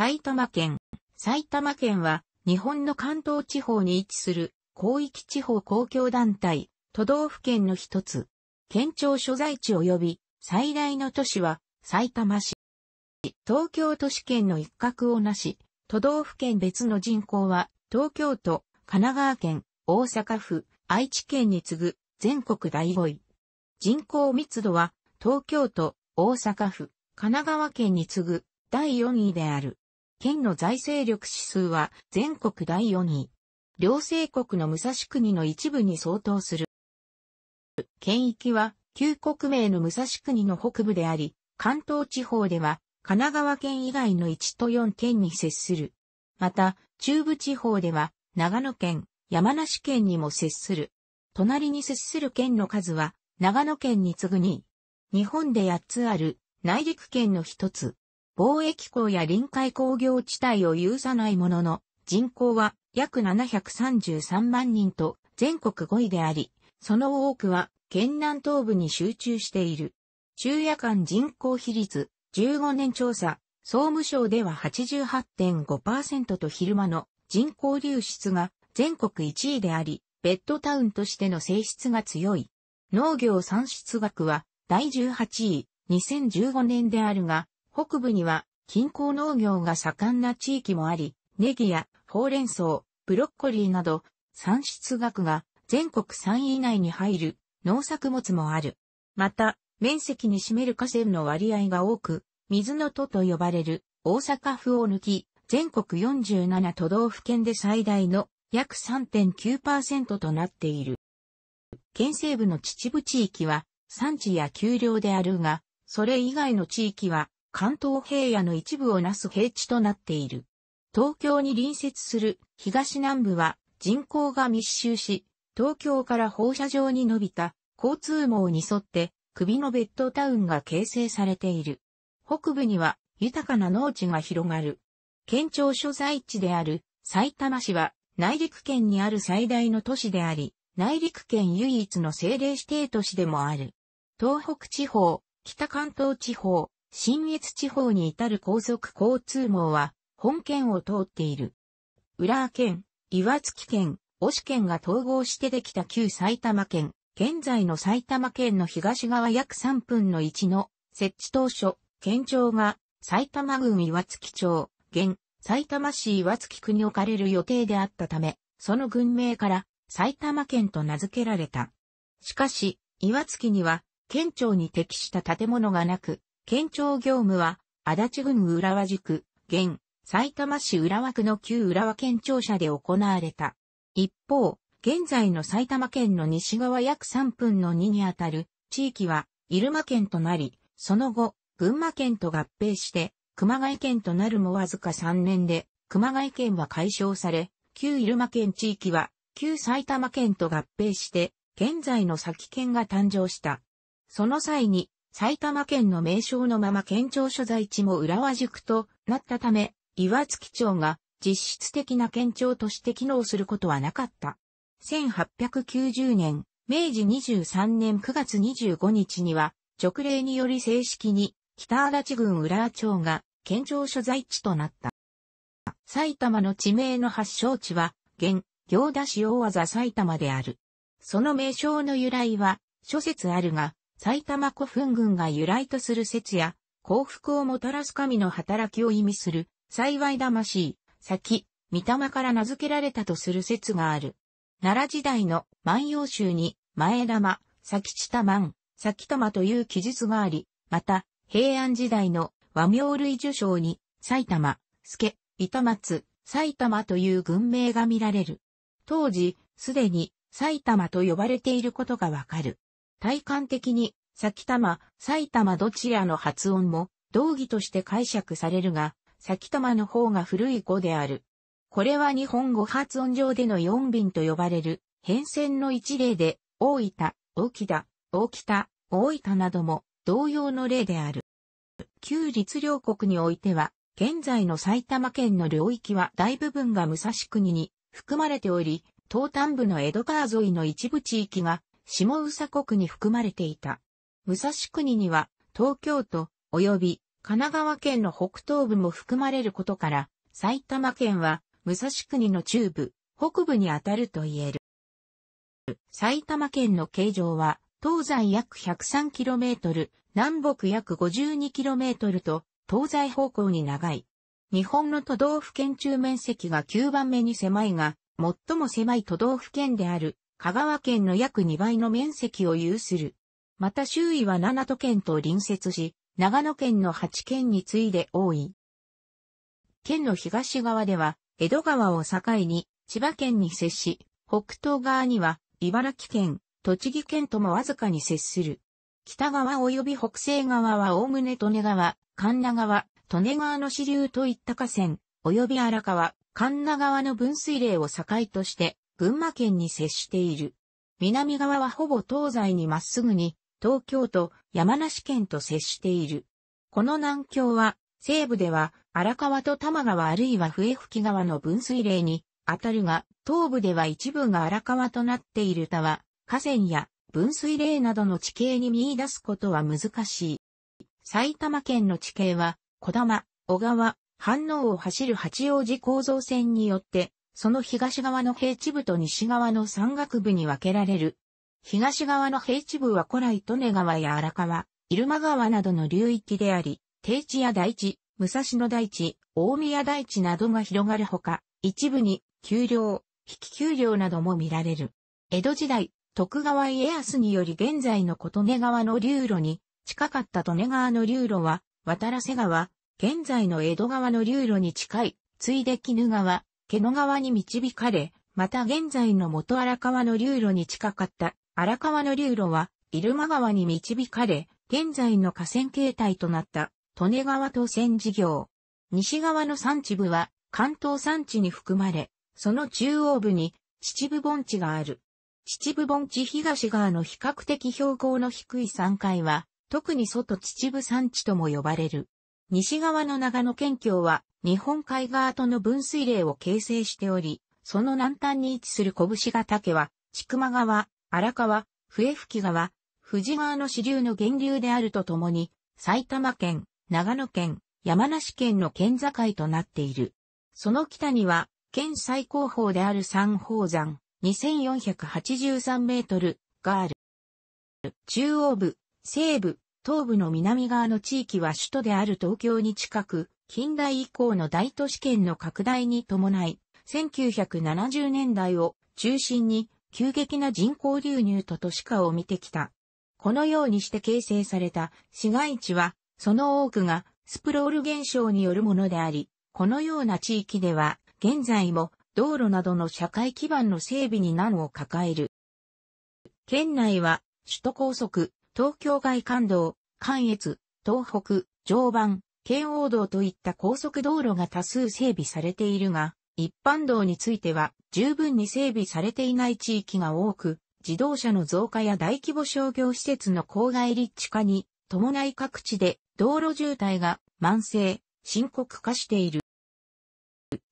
埼玉県。埼玉県は日本の関東地方に位置する広域地方公共団体、都道府県の一つ。県庁所在地及び最大の都市は埼玉市。東京都市圏の一角をなし、都道府県別の人口は東京都、神奈川県、大阪府、愛知県に次ぐ全国第5位。人口密度は東京都、大阪府、神奈川県に次ぐ第4位である。県の財政力指数は全国第4位。両政国の武蔵国の一部に相当する。県域は旧国名の武蔵国の北部であり、関東地方では神奈川県以外の1と4県に接する。また、中部地方では長野県、山梨県にも接する。隣に接する県の数は長野県に次ぐ2位。日本で8つある内陸県の一つ。貿易港や臨海工業地帯を有さないものの、人口は約733万人と全国5位であり、その多くは県南東部に集中している。昼夜間人口比率15年調査、総務省では88.5%と昼間の人口流出が全国1位であり、ベッドタウンとしての性質が強い。農業産出額は第18位2015年であるが、北部には近郊農業が盛んな地域もあり、ネギやほうれん草、ブロッコリーなど産出額が全国3位以内に入る農作物もある。また、面積に占める河川の割合が多く、水の都と呼ばれる大阪府を抜き、全国47都道府県で最大の約3.9%となっている。県西部の秩父地域は産地や丘陵であるが、それ以外の地域は関東平野の一部をなす平地となっている。東京に隣接する東南部は人口が密集し、東京から放射状に伸びた交通網に沿って首のベッドタウンが形成されている。北部には豊かな農地が広がる。県庁所在地である埼玉市は内陸圏にある最大の都市であり、内陸圏唯一の政令指定都市でもある。東北地方、北関東地方、新越地方に至る高速交通網は、本県を通っている。浦和県、岩槻県、押し県が統合してできた旧埼玉県、現在の埼玉県の東側約3分の1の設置当初、県庁が埼玉郡岩槻町、現、埼玉市岩槻区に置かれる予定であったため、その郡名から埼玉県と名付けられた。しかし、岩槻には県庁に適した建物がなく、県庁業務は、足立郡浦和地区、現、埼玉市浦和区の旧浦和県庁舎で行われた。一方、現在の埼玉県の西側約3分の2にあたる地域は入間県となり、その後、群馬県と合併して、熊谷県となるもわずか3年で、熊谷県は解消され、旧入間県地域は、旧埼玉県と合併して、現在の崎県が誕生した。その際に、埼玉県の名称のまま県庁所在地も浦和宿となったため、岩月町が実質的な県庁として機能することはなかった。1890年、明治23年9月25日には、直令により正式に北足立郡浦和町が県庁所在地となった。埼玉の地名の発祥地は、現、行田市大技埼玉である。その名称の由来は、諸説あるが、埼玉古墳群が由来とする説や、幸福をもたらす神の働きを意味する、幸い魂、先、御霊から名付けられたとする説がある。奈良時代の万葉集に、前玉、先地多万、先玉という記述があり、また、平安時代の和名類受賞に、埼玉、助、糸松、埼玉という群名が見られる。当時、すでに埼玉と呼ばれていることがわかる。体感的に、埼玉、埼玉どちらの発音も、同義として解釈されるが、埼玉の方が古い語である。これは日本語発音上での四便と呼ばれる、変遷の一例で、大分、沖田、大北、大分なども、同様の例である。旧律令国においては、現在の埼玉県の領域は大部分が武蔵国に含まれており、東端部の江戸川沿いの一部地域が下宇佐国に含まれていた。武蔵国には、東京都、及び神奈川県の北東部も含まれることから、埼玉県は武蔵国の中部、北部にあたると言える。埼玉県の形状は、東西約 103km、南北約 52km と、東西方向に長い。日本の都道府県中面積が9番目に狭いが、最も狭い都道府県である香川県の約2倍の面積を有する。また周囲は7都県と隣接し、長野県の8県に次いで多い。県の東側では、江戸川を境に、千葉県に接し、北東側には、茨城県、栃木県ともわずかに接する。北側及び北西側はおおむね利根川、神奈川、利根川の支流といった河川、及び荒川、神奈川の分水嶺を境として、群馬県に接している。南側はほぼ東西にまっすぐに、東京都、山梨県と接している。この南京は、西部では荒川と多摩川あるいは笛吹川の分水嶺に当たるが、東部では一部が荒川となっている他は、河川や分水嶺などの地形に見出すことは難しい。埼玉県の地形は、小玉、小川、反応を走る八王子構造線によってその東側の平地部と西側の山岳部に分けられる。東側の平地部は古来利根川や荒川、入間川などの流域であり、低地や大地、武蔵野大地、大宮大地などが広がるほか、一部に、丘陵、引き丘陵なども見られる。江戸時代、徳川家康により現在の琴根川の流路に、近かった利根川の流路は、渡良瀬川、現在の江戸川の流路に近い、ついで絹川、毛野川に導かれ、また現在の元荒川の流路に近かった荒川の流路は入間川に導かれ、現在の河川形態となった利根川と線事業。西側の山地部は関東山地に含まれ、その中央部に秩父盆地がある。秩父盆地東側の比較的標高の低い山海は、特に外秩父山地とも呼ばれる。西側の長野県境は日本海側との分水嶺を形成しており、その南端に位置する拳ヶ岳は、千曲川、荒川、笛吹川、富士川の支流の源流であるとともに、埼玉県、長野県、山梨県の県境となっている。その北には、県最高峰である三宝山、2483メートルがある。中央部、西部、東部の南側の地域は首都である東京に近く、近代以降の大都市圏の拡大に伴い、1970年代を中心に急激な人口流入と都市化を見てきた。このようにして形成された市街地は、その多くがスプロール現象によるものであり、このような地域では、現在も道路などの社会基盤の整備に難を抱える。県内は、首都高速、東京外環道、関越、東北、常磐、京王道といった高速道路が多数整備されているが、一般道については十分に整備されていない地域が多く、自動車の増加や大規模商業施設の郊外立地化に伴い各地で道路渋滞が慢性、深刻化している。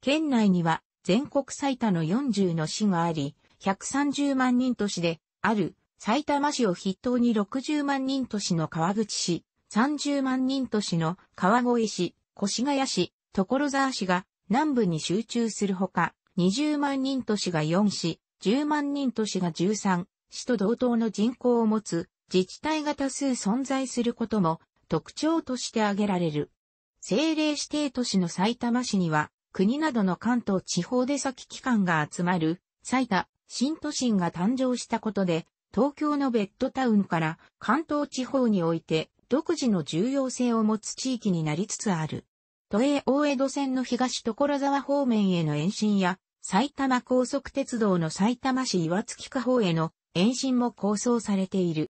県内には全国最多の40の市があり、130万人都市である埼玉市を筆頭に60万人都市の川口市、30万人都市の川越市、越谷市、所沢市が南部に集中するほか、20万人都市が4市、10万人都市が13、市と同等の人口を持つ自治体が多数存在することも特徴として挙げられる。政令指定都市の埼玉市には、国などの関東地方で先機関が集まる、埼玉、新都心が誕生したことで、東京のベッドタウンから関東地方において独自の重要性を持つ地域になりつつある。都営大江戸線の東所沢方面への延伸や、埼玉高速鉄道の埼玉市岩槻下方への延伸も構想されている。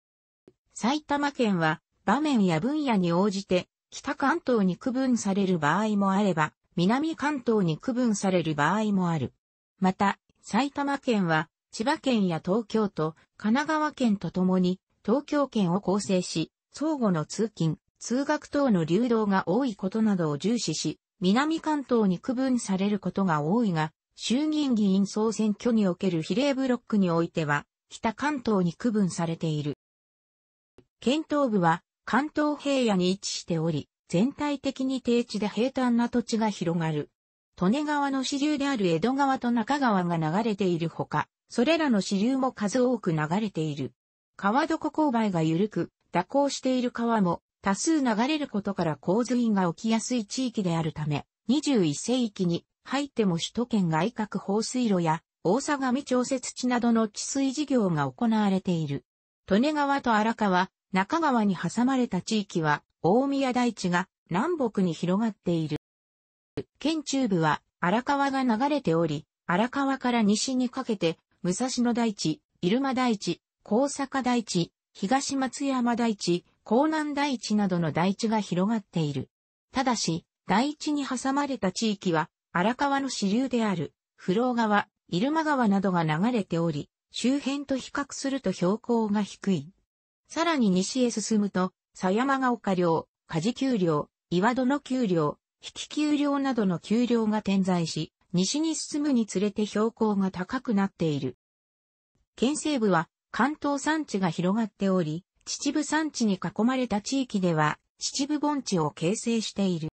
埼玉県は場面や分野に応じて北関東に区分される場合もあれば、南関東に区分される場合もある。また、埼玉県は千葉県や東京都、神奈川県とともに、東京圏を構成し、相互の通勤、通学等の流動が多いことなどを重視し、南関東に区分されることが多いが、衆議院議員総選挙における比例ブロックにおいては、北関東に区分されている。県東部は関東平野に位置しており、全体的に低地で平坦な土地が広がる。利根川の支流である江戸川と中川が流れているほか、それらの支流も数多く流れている。川床勾配が緩く、蛇行している川も多数流れることから洪水が起きやすい地域であるため、21世紀に入っても首都圏外郭放水路や大相模調節地などの治水事業が行われている。利根川と荒川、中川に挟まれた地域は大宮台地が南北に広がっている。県中部は荒川が流れており、荒川から西にかけて武蔵野台地、入間台地、高坂台地、東松山台地、江南台地などの台地が広がっている。ただし、台地に挟まれた地域は、荒川の支流である、不老川、入間川などが流れており、周辺と比較すると標高が低い。さらに西へ進むと、狭山が丘陵、梶丘陵、岩戸の丘陵、引き丘陵などの丘陵が点在し、西に進むにつれて標高が高くなっている。県西部は関東山地が広がっており、秩父山地に囲まれた地域では秩父盆地を形成している。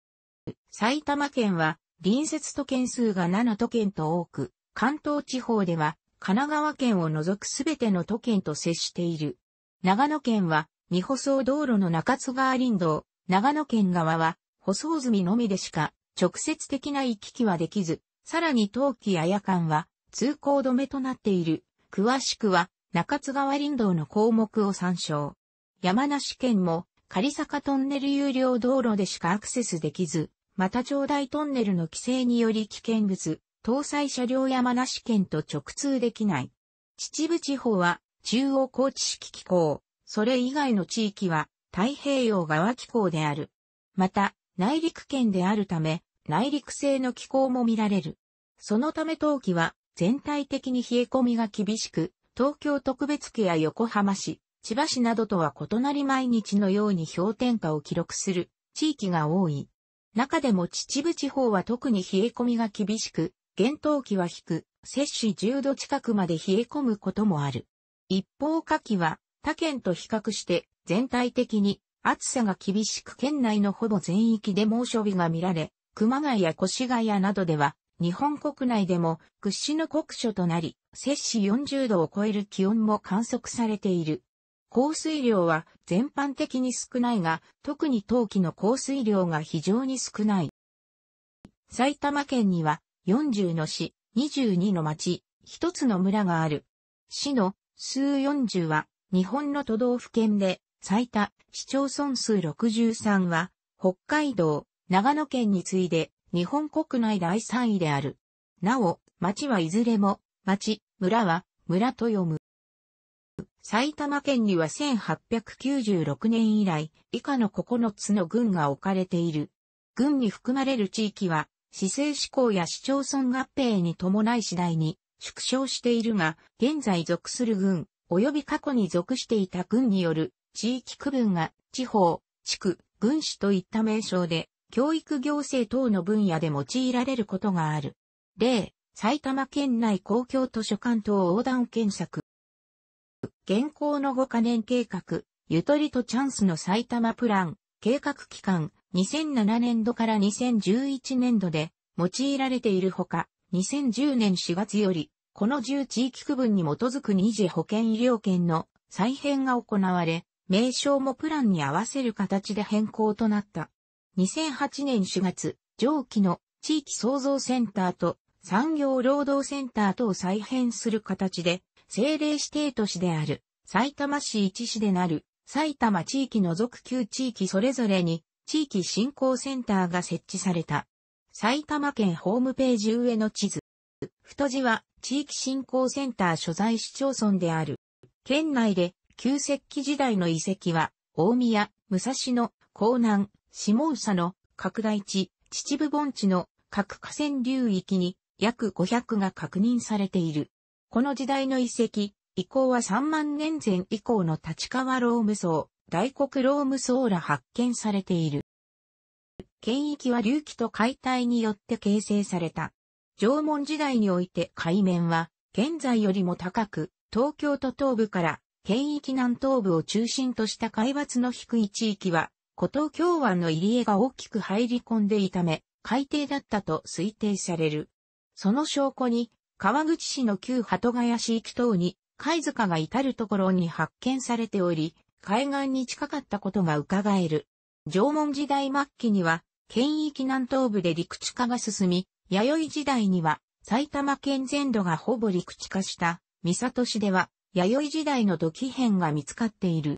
埼玉県は隣接都県数が7都県と多く、関東地方では神奈川県を除くすべての都県と接している。長野県は、未舗装道路の中津川林道、長野県側は、舗装済みのみでしか、直接的な行き来はできず、さらに冬季綾夜間は通行止めとなっている。詳しくは中津川林道の項目を参照。山梨県も仮坂トンネル有料道路でしかアクセスできず、また長大トンネルの規制により危険物、搭載車両山梨県と直通できない。秩父地方は中央高知式気候、それ以外の地域は太平洋側気候である。また、内陸県であるため、内陸性の気候も見られる。そのため冬季は全体的に冷え込みが厳しく、東京特別区や横浜市、千葉市などとは異なり毎日のように氷点下を記録する地域が多い。中でも秩父地方は特に冷え込みが厳しく、厳冬期は低く、摂氏10度近くまで冷え込むこともある。一方夏季は他県と比較して全体的に暑さが厳しく県内のほぼ全域で猛暑日が見られ、熊谷や越谷などでは、日本国内でも屈指の酷暑となり、摂氏40度を超える気温も観測されている。降水量は全般的に少ないが、特に冬季の降水量が非常に少ない。埼玉県には40の市、22の町、1つの村がある。市の数40は日本の都道府県で最多、市町村数63は北海道、長野県に次いで日本国内第3位である。なお、町はいずれも、町、村は、村と読む。埼玉県には1896年以来、以下の9つの郡が置かれている。郡に含まれる地域は、市政志向や市町村合併に伴い次第に縮小しているが、現在属する郡、及び過去に属していた郡による地域区分が地方、地区、郡市といった名称で教育行政等の分野で用いられることがある。例、埼玉県内公共図書館等横断検索。現行の5カ年計画、ゆとりとチャンスの埼玉プラン、計画期間、2007年度から2011年度で、用いられているほか、2010年4月より、この10地域区分に基づく二次保健医療券の再編が行われ、名称もプランに合わせる形で変更となった。2008年4月、上記の地域創造センターと産業労働センターとを再編する形で、政令指定都市である、埼玉市一市でなる、埼玉地域の属旧地域それぞれに、地域振興センターが設置された。埼玉県ホームページ上の地図。太字は、地域振興センター所在市町村である。県内で、旧石器時代の遺跡は、大宮、武蔵野、江南、下佐の拡大地、秩父盆地の各河川流域に約500が確認されている。この時代の遺跡、以降は3万年前以降の立川ローム層、大黒ローム層ら発見されている。県域は隆起と解体によって形成された。縄文時代において海面は現在よりも高く、東京都東部から県域南東部を中心とした海抜の低い地域は古東京湾の入り江が大きく入り込んでいため、海底だったと推定される。その証拠に、川口市の旧鳩ヶ谷市域等に、貝塚が至るところに発見されており、海岸に近かったことが伺える。縄文時代末期には、県域南東部で陸地化が進み、弥生時代には、埼玉県全土がほぼ陸地化した、三郷市では、弥生時代の土器片が見つかっている。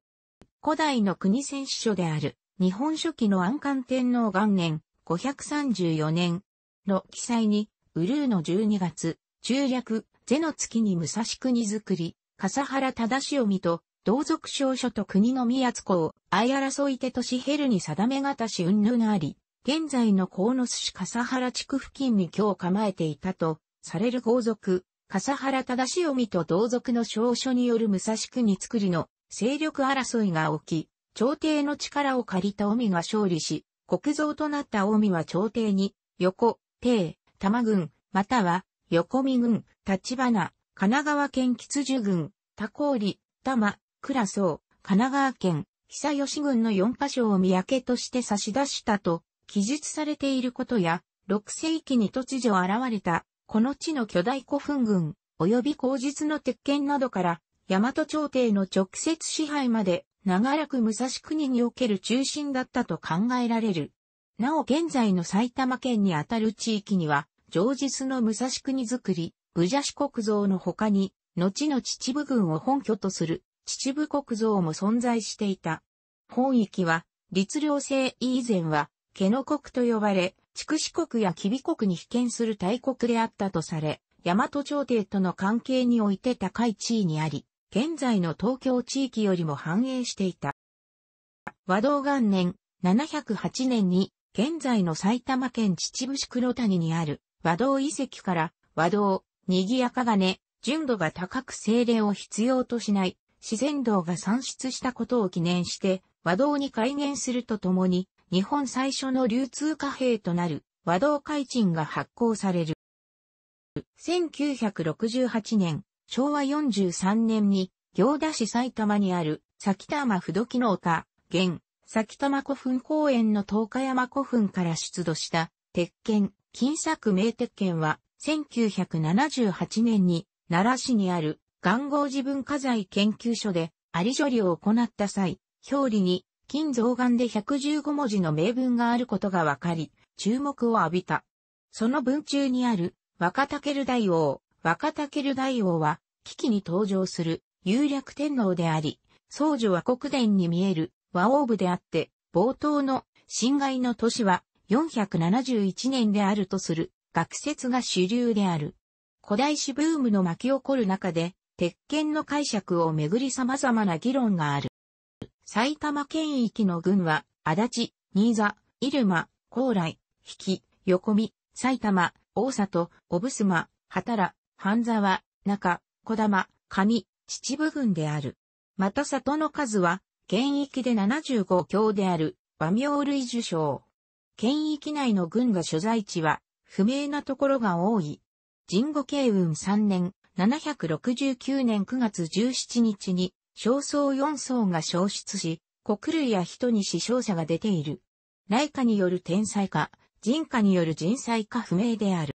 古代の国選手書である、日本書紀の安官天皇元年534年の記載に、ウルーの12月、中略、ゼの月に武蔵国造り、笠原忠臣と、同族少書と国の宮津公、相争い手としヘルに定めがたし云々あり、現在の野寿司笠原地区付近に今日構えていたと、される豪族、笠原忠臣と同族の少書による武蔵国造りの勢力争いが起き、朝廷の力を借りた近江が勝利し、国蔵となった近江は朝廷に、横、帝、玉軍、または、横見軍、立花、神奈川県吉樹軍、田郡、玉、倉総、神奈川県、久吉郡の4カ所を三宅として差し出したと、記述されていることや、6世紀に突如現れた、この地の巨大古墳群、及び口実の鉄拳などから、大和朝廷の直接支配まで、長らく武蔵国における中心だったと考えられる。なお現在の埼玉県にあたる地域には、常実の武蔵国づくり、武者四国像の他に、後の秩父軍を本拠とする秩父国像も存在していた。本域は、律令制以前は、毛ノ国と呼ばれ、筑紫国や吉備国に被験する大国であったとされ、大和朝廷との関係において高い地位にあり、現在の東京地域よりも繁栄していた。和道元年708年に現在の埼玉県秩父市黒谷にある和道遺跡から和道、賑やか金、純度が高く精霊を必要としない自然道が産出したことを記念して和道に改元するとともに日本最初の流通貨幣となる和道海賃が発行される。1968年、昭和43年に行田市埼玉にある、埼玉不時の丘、現、埼玉古墳公園の東海山古墳から出土した、鉄剣、金作名鉄剣は、1978年に、奈良市にある、願号寺文化財研究所で、あり処理を行った際、表裏に、金造岩で115文字の名文があることが分かり、注目を浴びた。その文中にある、若竹る大王、若竹る大王は、危機に登場する、有略天皇であり、僧侶は国殿に見える和王部であって、冒頭の侵害の年は471年であるとする学説が主流である。古代史ブームの巻き起こる中で、鉄拳の解釈をめぐり様々な議論がある。埼玉県域の軍は、足立、新座、入間、高麗、引き、横見、埼玉、大里、小ぶすま、畑、ら、半沢、中、小玉、上、秩父郡である。また里の数は、県域で75強である、和名類受賞。県域内の軍が所在地は、不明なところが多い。神後慶運3年、769年9月17日に、少層4層が消失し、国類や人に死傷者が出ている。内科による天災か、人科による人災か不明である。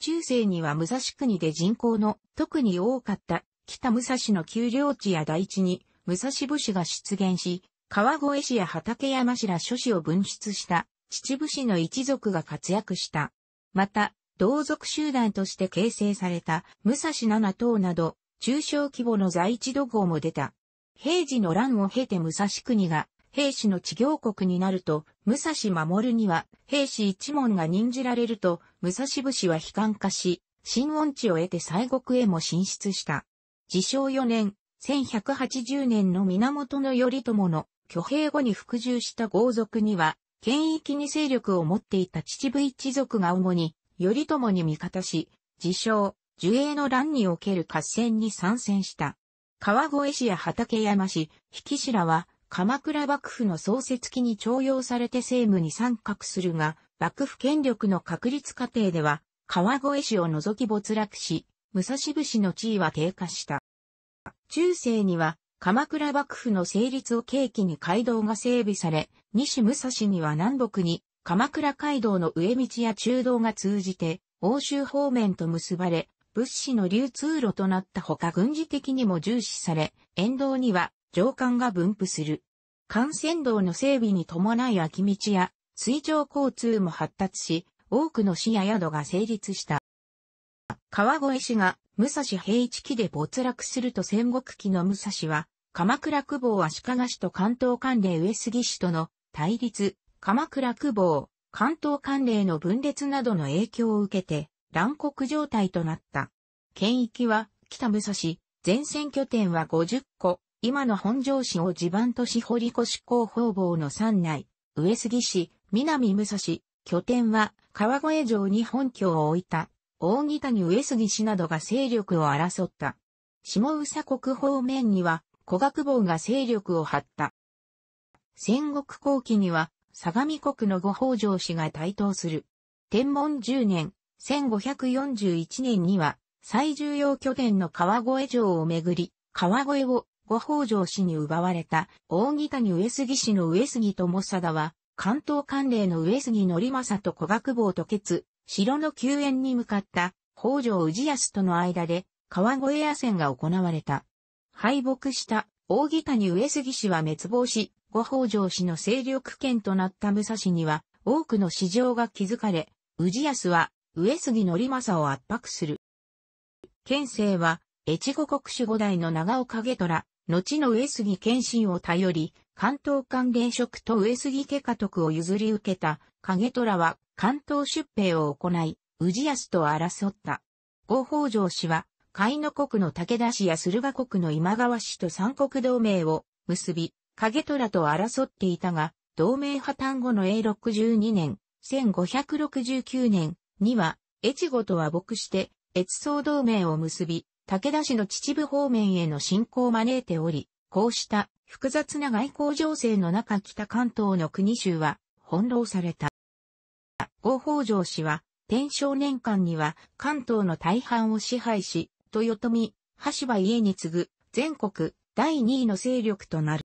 中世には武蔵国で人口の特に多かった北武蔵の丘陵地や大地に、武蔵武士が出現し、川越市や畠山市ら諸市を分出した秩父市の一族が活躍した。また、同族集団として形成された武蔵七島など、中小規模の在地土豪も出た。平時の乱を経て武蔵国が、兵士の治業国になると、武蔵守には、兵士一門が任じられると、武蔵武士は悲観化し、新音地を得て西国へも進出した。自称4年、1180年の源頼朝の挙兵後に服従した豪族には、権益に勢力を持っていた秩父一族が主に、頼朝に味方し、自称、樹栄の乱における合戦に参戦した。川越市や畠山市、引白は、鎌倉幕府の創設期に徴用されて政務に参画するが、幕府権力の確立過程では、川越市を除き没落し、武蔵武士の地位は低下した。中世には、鎌倉幕府の成立を契機に街道が整備され、西武蔵には南北に、鎌倉街道の上道や中道が通じて、欧州方面と結ばれ、物資の流通路となったほか軍事的にも重視され、沿道には上官が分布する。幹線道の整備に伴い空き道や水上交通も発達し、多くの市や宿が成立した。川越氏が武蔵平一期で没落すると戦国期の武蔵は、鎌倉久保足利氏と関東関連上杉氏との対立、鎌倉久保、関東関連の分裂などの影響を受けて、乱国状態となった。県域は、北武蔵、前線拠点は50個、今の本庄市を地盤とし堀越港方房の山内、上杉市、南武蔵、拠点は川越城に本拠を置いた大木谷上杉氏などが勢力を争った。下宇佐国方面には、古学坊が勢力を張った。戦国後期には、相模国の五法上氏が台頭する。天文10年、1541年には、最重要拠点の川越城をめぐり、川越を五法上氏に奪われた大木谷上杉氏の上杉友貞は、関東関連の上杉則政と古学坊と決城の救援に向かった北条氏康との間で川越野戦が行われた。敗北した扇谷上杉氏は滅亡し、五北条氏の勢力圏となった武蔵には多くの市場が築かれ、氏康は上杉則政を圧迫する。県政は越後国主五代の長尾景虎、後の上杉謙信を頼り、関東関連職と上杉家家督を譲り受けた、影虎は関東出兵を行い、宇治康と争った。後法条氏は、海野国の武田氏や駿河国の今川氏と三国同盟を結び、影虎と争っていたが、同盟破綻後の永62年、1569年には、越後とは牧して、越僧同盟を結び、武田氏の秩父方面への侵攻を招いており、こうした複雑な外交情勢の中北関東の国衆は翻弄された。後法条氏は、天正年間には関東の大半を支配し、豊臣、橋場家に次ぐ全国第2位の勢力となる。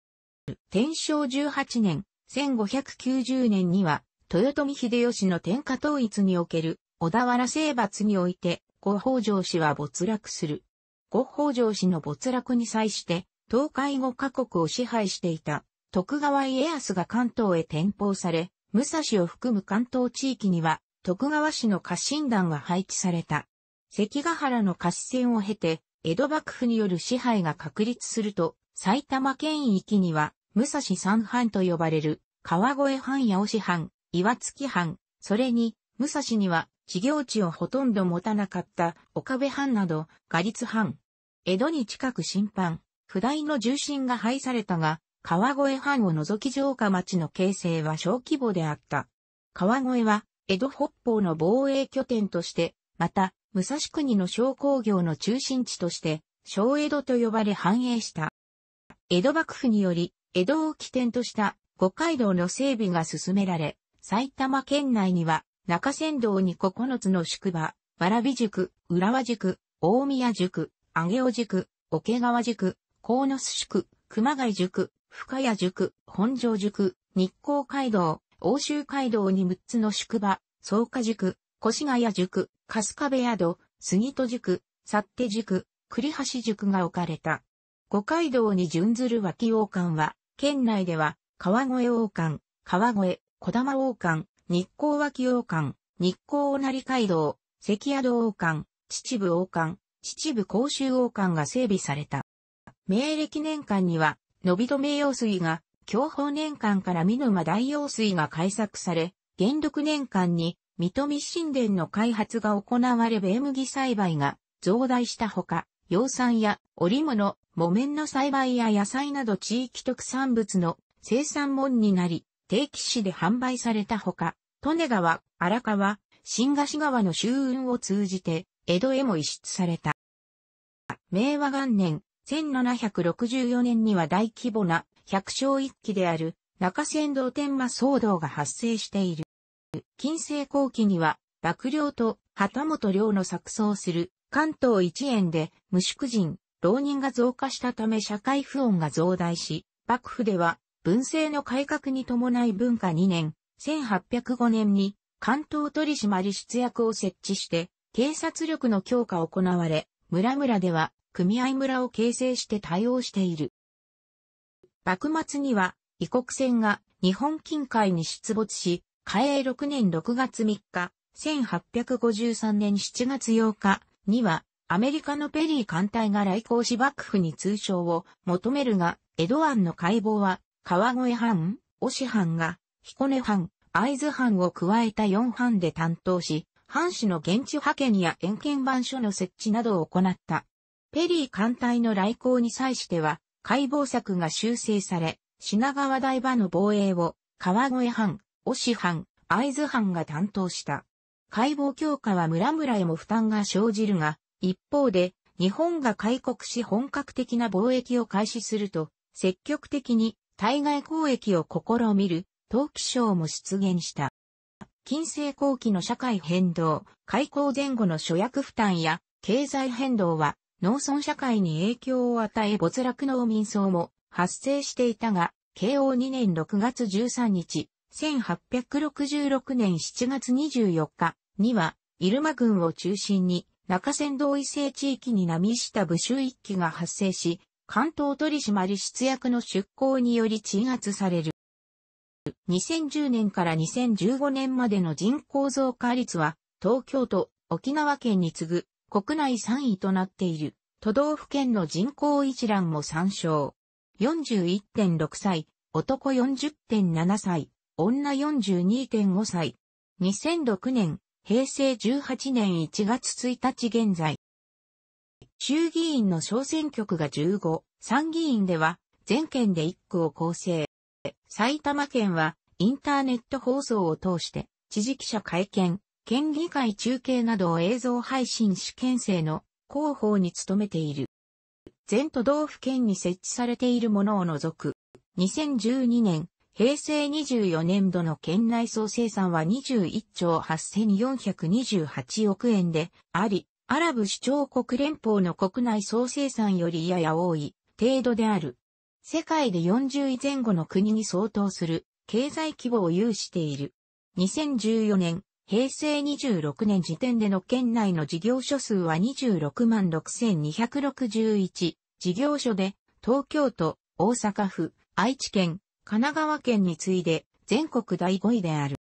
天正18年、1590年には、豊臣秀吉の天下統一における小田原征伐において、後北条氏は没落する。後北条氏の没落に際して、東海五カ国を支配していた徳川家康が関東へ転封され、武蔵を含む関東地域には、徳川氏の家臣団が配置された。関ヶ原の合戦を経て、江戸幕府による支配が確立すると、埼玉県域には、武蔵三藩と呼ばれる、川越藩や押市藩、岩月藩、それに、武蔵には、事業地をほとんど持たなかった岡部藩など、我律藩。江戸に近く審判、不代の重心が配されたが、川越藩を除き城下町の形成は小規模であった。川越は、江戸北方の防衛拠点として、また、武蔵国の商工業の中心地として、小江戸と呼ばれ繁栄した。江戸幕府により、江戸を起点とした五街道の整備が進められ、埼玉県内には、中山道に9つの宿場、蕨塾、浦和塾、大宮塾、上尾塾、桶川塾、鴻巣宿、熊谷塾、深谷塾、本庄塾、日光街道、欧州街道に6つの宿場、草加塾、越谷塾、春日部宿、杉戸塾、っ手塾、栗橋塾が置かれた。五街道に準ずる脇王冠は、県内では、川越王冠、川越、小玉王冠、日光脇王冠、日光おなり街道、関宿王冠、秩父王冠、秩父甲州王冠が整備された。明暦年間には、伸び止め用水が、享保年間から見沼大用水が開削され、元禄年間に、水戸神殿の開発が行われ米麦栽培が増大したほか、養蚕や織物、木綿の栽培や野菜など地域特産物の生産門になり、定期市で販売されたほか、利根川、荒川、新河岸川の周運を通じて、江戸へも移出された。明和元年、1764年には大規模な百姓一揆である中山道天馬騒動が発生している。近世後期には幕僚と旗本僚の錯綜する関東一円で無宿人、浪人が増加したため社会不穏が増大し、幕府では文政の改革に伴い文化2年、1805年に関東取締出役を設置して、警察力の強化を行われ、村々では組合村を形成して対応している。幕末には、異国船が日本近海に出没し、嘉永6年6月3日、1853年7月8日には、アメリカのペリー艦隊が来航し幕府に通称を求めるが、江戸湾の解剖は、川越藩、押藩が、彦根藩、会津藩を加えた4藩で担当し、藩士の現地派遣や遠見番所の設置などを行った。ペリー艦隊の来航に際しては、解剖策が修正され、品川台場の防衛を、川越藩、押藩、会津藩が担当した。解剖強化は村々へも負担が生じるが、一方で、日本が開国し本格的な貿易を開始すると、積極的に対外交易を試みる、陶器商も出現した。近世後期の社会変動、開港前後の諸役負担や経済変動は農村社会に影響を与え没落農民層も発生していたが、慶応2年6月13日、1866年7月24日には、入間郡を中心に中山道異性地域に波した部州一揆が発生し、関東取締出役の出向により鎮圧される。2010年から2015年までの人口増加率は、東京都、沖縄県に次ぐ国内3位となっている都道府県の人口一覧も参照。41.6歳、男40.7歳、女42.5歳。2006年、平成18年1月1日現在。衆議院の小選挙区が15、参議院では全県で1区を構成。埼玉県はインターネット放送を通して知事記者会見、県議会中継などを映像配信主県政の広報に努めている。全都道府県に設置されているものを除く、2012年、平成24年度の県内総生産は21兆8428億円であり、アラブ首長国連邦の国内総生産よりやや多い程度である。世界で40位前後の国に相当する経済規模を有している。2014年、平成26年時点での県内の事業所数は26万6261事業所で、東京都、大阪府、愛知県、神奈川県に次いで全国第5位である。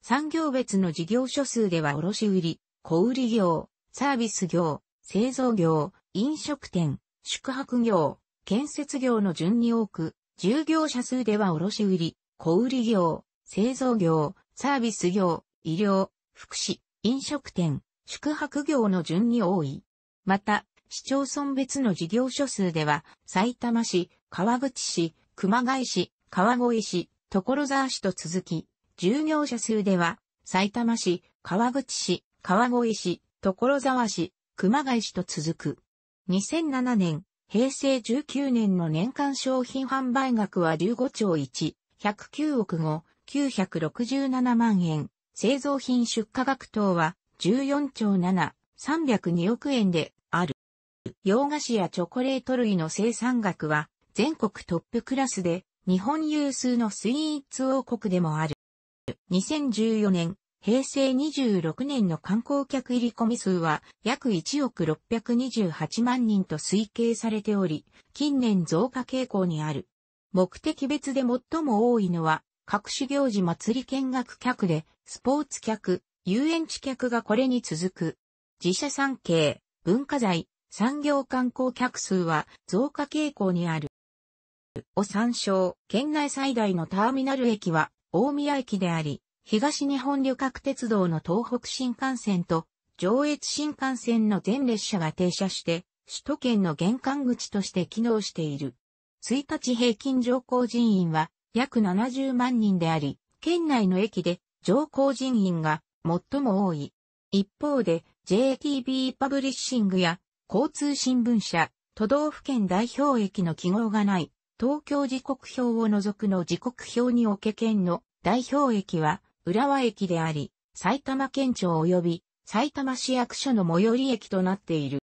産業別の事業所数では卸売、小売業、サービス業、製造業、飲食店、宿泊業、建設業の順に多く、従業者数では卸売、小売業、製造業、サービス業、医療、福祉、飲食店、宿泊業の順に多い。また、市町村別の事業所数では、埼玉市、川口市、熊谷市、川越市、所沢市と続き、従業者数では、埼玉市、川口市、川越市、所沢市、熊谷市と続く。2007年、平成19年の年間商品販売額は15兆1、109億5、967万円。製造品出荷額等は14兆7、302億円である。洋菓子やチョコレート類の生産額は全国トップクラスで日本有数のスイーツ王国でもある。2014年、平成26年の観光客入り込み数は約1億628万人と推計されており、近年増加傾向にある。目的別で最も多いのは、各種行事祭り見学客で、スポーツ客、遊園地客がこれに続く。自社産経、文化財、産業観光客数は増加傾向にある。を参照、県内最大のターミナル駅は大宮駅であり、東日本旅客鉄道の東北新幹線と上越新幹線の全列車が停車して、首都圏の玄関口として機能している。1日平均乗降人員は約70万人であり、県内の駅で上皇人員が最も多い。一方で JTB パブリッシングや交通新聞社、都道府県代表駅の記号がない東京時刻表を除くの時刻表におけ県の代表駅は浦和駅であり、埼玉県庁及び埼玉市役所の最寄り駅となっている。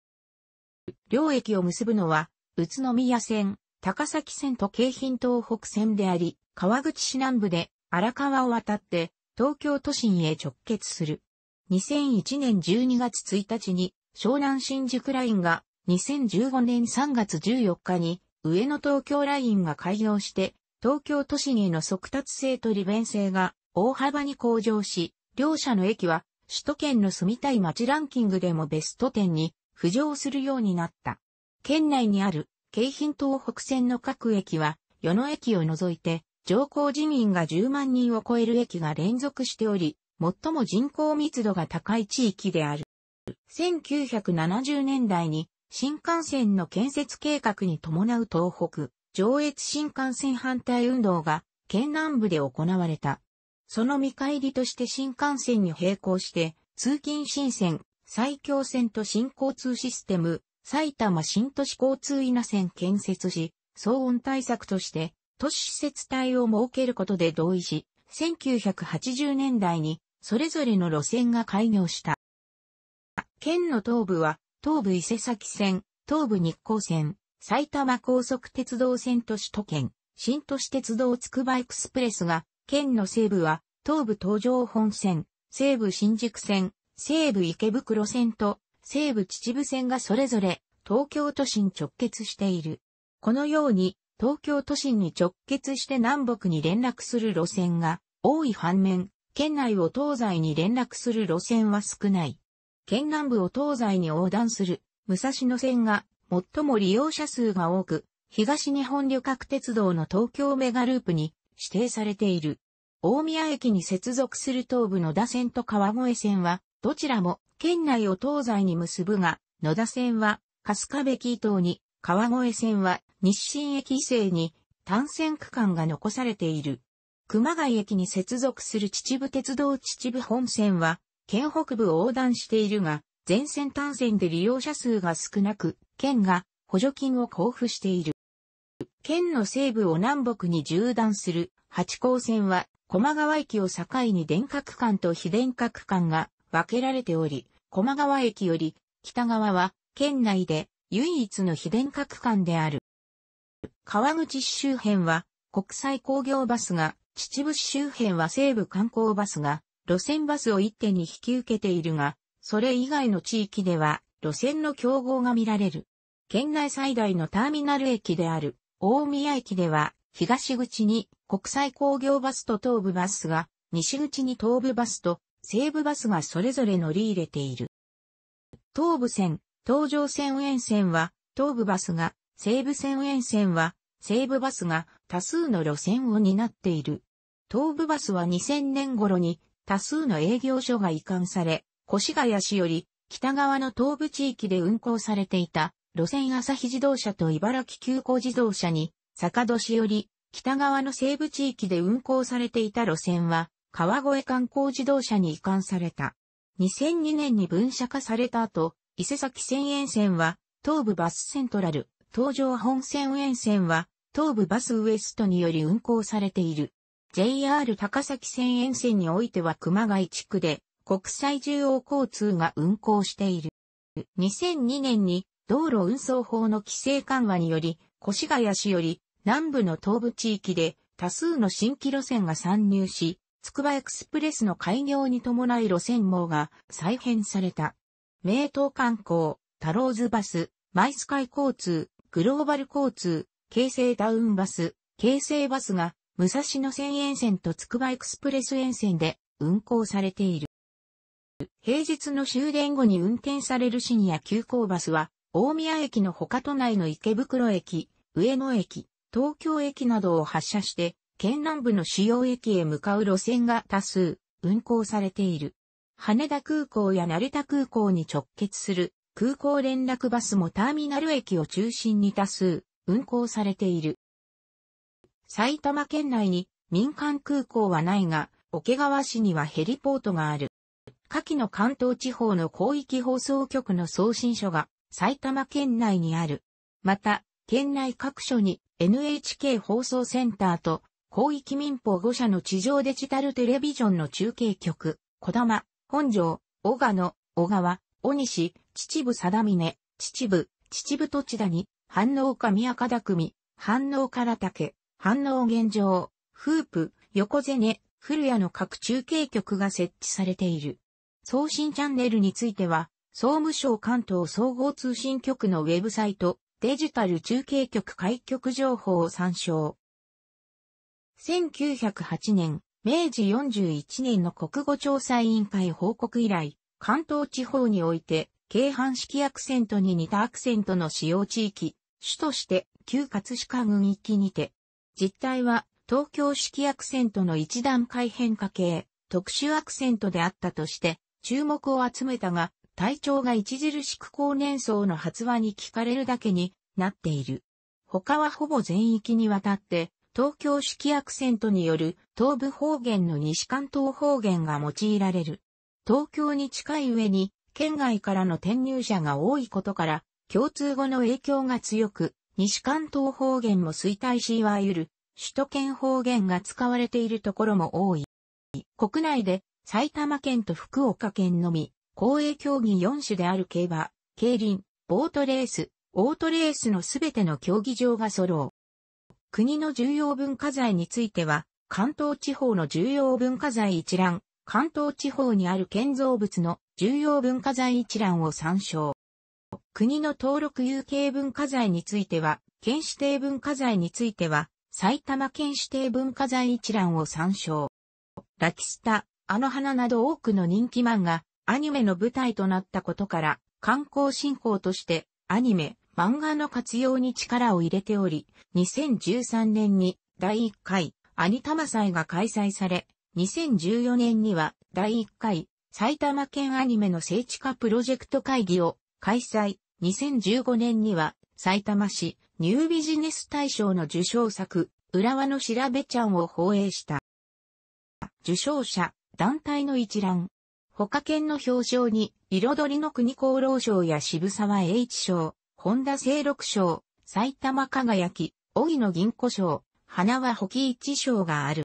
両駅を結ぶのは宇都宮線、高崎線と京浜東北線であり、川口市南部で荒川を渡って東京都心へ直結する。2001年12月1日に湘南新宿ラインが2015年3月14日に上野東京ラインが開業して、東京都心への速達性と利便性が大幅に向上し、両者の駅は首都圏の住みたい街ランキングでもベスト10に浮上するようになった。県内にある京浜東北線の各駅は、与野駅を除いて上皇人民が10万人を超える駅が連続しており、最も人口密度が高い地域である。1970年代に新幹線の建設計画に伴う東北、上越新幹線反対運動が県南部で行われた。その見返りとして新幹線に並行して、通勤新線、埼京線と新交通システム、埼玉新都市交通稲線建設し、騒音対策として、都市施設帯を設けることで同意し、1980年代にそれぞれの路線が開業した。県の東部は、東部伊勢崎線、東部日光線、埼玉高速鉄道線と首都圏、新都市鉄道つくばエクスプレスが、県の西部は、東部東上本線、西部新宿線、西部池袋線と、西部秩父線がそれぞれ、東京都心直結している。このように、東京都心に直結して南北に連絡する路線が多い反面、県内を東西に連絡する路線は少ない。県南部を東西に横断する武蔵野線が最も利用者数が多く、東日本旅客鉄道の東京メガループに指定されている。大宮駅に接続する東部野田線と川越線は、どちらも県内を東西に結ぶが、野田線は春日部紀伊東に、川越線は日清駅以西に単線区間が残されている。熊谷駅に接続する秩父鉄道秩父本線は、県北部を横断しているが、全線単線で利用者数が少なく、県が補助金を交付している。県の西部を南北に縦断する八高線は、駒川駅を境に電化区間と非電化区間が分けられており、駒川駅より北側は県内で唯一の非電化区間である。川口周辺は国際工業バスが、秩父市周辺は西部観光バスが、路線バスを一手に引き受けているが、それ以外の地域では路線の競合が見られる。県内最大のターミナル駅である大宮駅では東口に国際工業バスと東部バスが、西口に東部バスと西部バスがそれぞれ乗り入れている。東部線、東上線沿線は東部バスが西武線沿線は、西武バスが多数の路線を担っている。東武バスは2000年頃に多数の営業所が移管され、越谷市より北側の東部地域で運行されていた路線朝日自動車と茨城急行自動車に、坂戸市より北側の西部地域で運行されていた路線は、川越観光自動車に移管された。2002年に分社化された後、伊勢崎線沿線は東武バスセントラル、東上本線沿線は、東武バスウエストにより運行されている。JR 高崎線沿線においては熊谷地区で、国際重要交通が運行している。2002年に道路運送法の規制緩和により、越谷市より南部の東部地域で多数の新規路線が参入し、つくばエクスプレスの開業に伴い路線網が再編された。名東観光、タローズバス、マイスカイ交通、グローバル交通、京成ダウンバス、京成バスが、武蔵野線沿線とつくばエクスプレス沿線で運行されている。平日の終電後に運転されるシニア急行バスは、大宮駅の他都内の池袋駅、上野駅、東京駅などを発車して、県南部の主要駅へ向かう路線が多数運行されている。羽田空港や成田空港に直結する空港連絡バスもターミナル駅を中心に多数運行されている。埼玉県内に民間空港はないが、桶川市にはヘリポートがある。下記の関東地方の広域放送局の送信所が埼玉県内にある。また、県内各所に NHK 放送センターと広域民放5社の地上デジタルテレビジョンの中継局、小玉、本庄、小賀野、小川、小西、秩父定峰、秩父、秩父土地谷、反応か赤田組、反応唐竹、反応現状、フープ、横瀬根、古谷の各中継局が設置されている。送信チャンネルについては、総務省関東総合通信局のウェブサイト、デジタル中継局開局情報を参照。1908年、明治41年の国語調査委員会報告以来、関東地方において、京阪式アクセントに似たアクセントの使用地域、主として旧葛飾郡域にて、実態は東京式アクセントの一段階変化系、特殊アクセントであったとして、注目を集めたが、体調が著しく高年層の発話に聞かれるだけになっている。他はほぼ全域にわたって、東京式アクセントによる東部方言の西関東方言が用いられる。東京に近い上に県外からの転入者が多いことから、共通語の影響が強く、西関東方言も衰退し、いわゆる首都圏方言が使われているところも多い。国内で埼玉県と福岡県のみ、公営競技4種である競馬、競輪、ボートレース、オートレースのすべての競技場が揃う。国の重要文化財については、関東地方の重要文化財一覧、関東地方にある建造物の重要文化財一覧を参照。国の登録有形文化財については、県指定文化財については、埼玉県指定文化財一覧を参照。ラキスタ、あの花など多くの人気漫画、アニメの舞台となったことから、観光振興としてアニメ、漫画の活用に力を入れており、2013年に第1回アニタマ祭が開催され、2014年には第1回埼玉県アニメの聖地化プロジェクト会議を開催。2015年には埼玉市ニュービジネス大賞の受賞作、浦和の調べちゃんを放映した。受賞者、団体の一覧。他県の表彰に、彩りの国厚労省や渋沢栄一賞、本田清六賞、埼玉輝き、荻野銀子賞、花輪保木一賞がある。